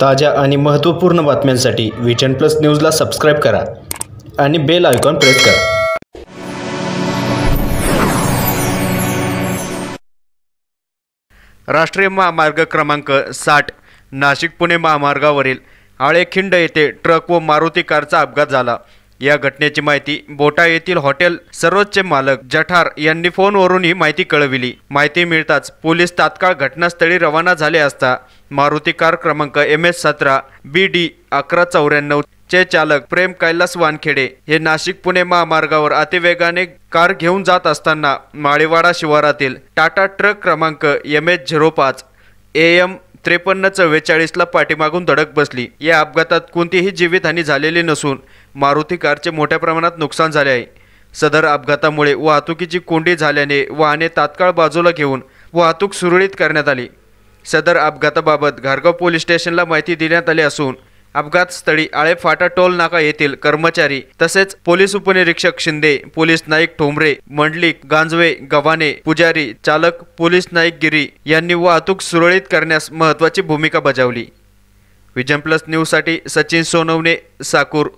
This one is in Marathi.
ताज्या आणि महत्त्वपूर्ण बातम्यांसाठी विजन प्लस न्यूजला सबस्क्राईब करा आणि बेल आयकॉन प्रेस करा राष्ट्रीय महामार्ग क्रमांक साठ नाशिक पुणे महामार्गावरील आळेखिंड येथे ट्रक व मारुती कारचा अपघात झाला या घटनेची माहिती बोटा येथील हॉटेल सर्वोच्च मालक जठार यांनी फोनवरून ही माहिती कळविली माहिती मिळताच पोलीस तात्काळ घटनास्थळी रवाना झाले असता मारुती कार क्रमांक एम एस सतरा बी डी अकरा चौऱ्याण्णव चे चालक प्रेम कैलास वानखेडे हे नाशिक पुणे महामार्गावर अतिवेगाने कार घेऊन जात असताना माळीवाडा शिवारातील टाटा ट्रक क्रमांक एम एच झिरो पाच ए एम त्रेपन्न चव्वेचाळीसला पाठीमागून धडक बसली या अपघातात कोणतीही जीवितहानी झालेली नसून मारुती कारचे मोठ्या प्रमाणात नुकसान झाले आहे सदर अपघातामुळे वाहतुकीची कोंडी झाल्याने वाहने तात्काळ बाजूला घेऊन वाहतूक सुरळीत करण्यात आली सदर अपघाताबाबत घारगाव पोलीस स्टेशनला माहिती देण्यात आली असून अपघातस्थळी आळे फाटा टोल नाका येथील कर्मचारी तसेच पोलीस उपनिरीक्षक शिंदे पोलीस नाईक ठोंबरे मंडलिक गांजवे गव्हाणे पुजारी चालक पोलीस नाईक गिरी यांनी वाहतूक सुरळीत करण्यास महत्त्वाची भूमिका बजावली विजन प्लस न्यूजसाठी सचिन सोनवणे साकूर